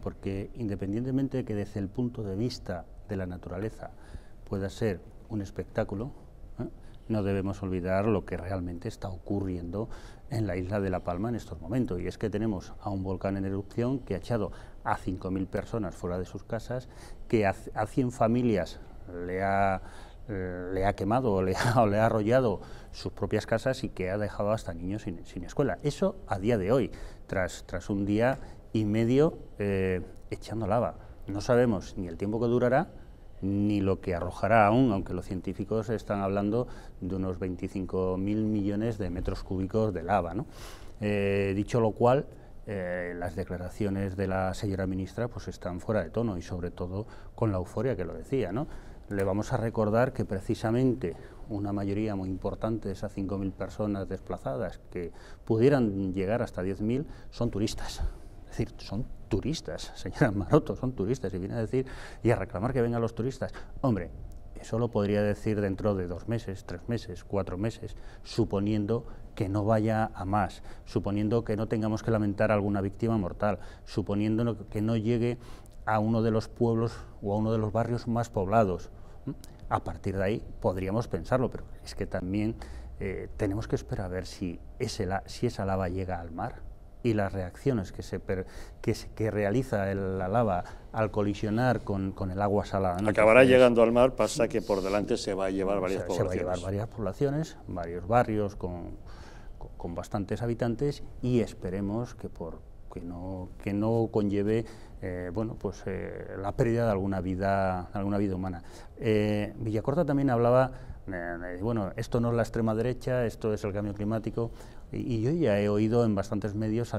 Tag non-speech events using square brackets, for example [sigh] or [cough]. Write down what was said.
Porque independientemente de que desde el punto de vista de la naturaleza pueda ser un espectáculo, ¿eh? no debemos olvidar lo que realmente está ocurriendo en la isla de La Palma en estos momentos. Y es que tenemos a un volcán en erupción que ha echado a 5.000 personas fuera de sus casas, que a, 100 familias le ha, quemado o le ha, arrollado sus propias casas y que ha dejado hasta niños sin, escuela. Eso a día de hoy, tras un día y medio eh, echando lava. No sabemos ni el tiempo que durará, ni lo que arrojará aún, aunque los científicos están hablando de unos 25.000 millones de metros cúbicos de lava. ¿no? Eh, dicho lo cual, eh, las declaraciones de la señora ministra pues están fuera de tono y sobre todo con la euforia que lo decía. ¿no? Le vamos a recordar que precisamente una mayoría muy importante de esas 5.000 personas desplazadas que pudieran llegar hasta 10.000 son turistas, es decir, son turistas, [laughs] señora Maroto, son turistas, y viene a decir y a reclamar que vengan los turistas. Hombre, eso lo podría decir dentro de dos meses, tres meses, cuatro meses, suponiendo que no vaya a más, suponiendo que no tengamos que lamentar alguna víctima mortal, suponiendo que no llegue a uno de los pueblos o a uno de los barrios más poblados. ¿Mm? A partir de ahí podríamos pensarlo, pero es que también eh, tenemos que esperar a ver si, ese si esa lava llega al mar y las reacciones que se, que, realiza el, la lava al colisionar con, el agua salada. Acabará llegando al mar, pasa que por delante se va a llevar varias poblaciones. Se va a llevar varias poblaciones, varios barrios con, con bastantes habitantes y esperemos que por que no, que no conlleve eh, bueno, pues, eh, la pérdida de alguna vida, alguna vida humana. Eh, Villacorta también hablaba, bueno, esto no es la extrema derecha, esto es el cambio climático, y yo ya he oído en bastantes medios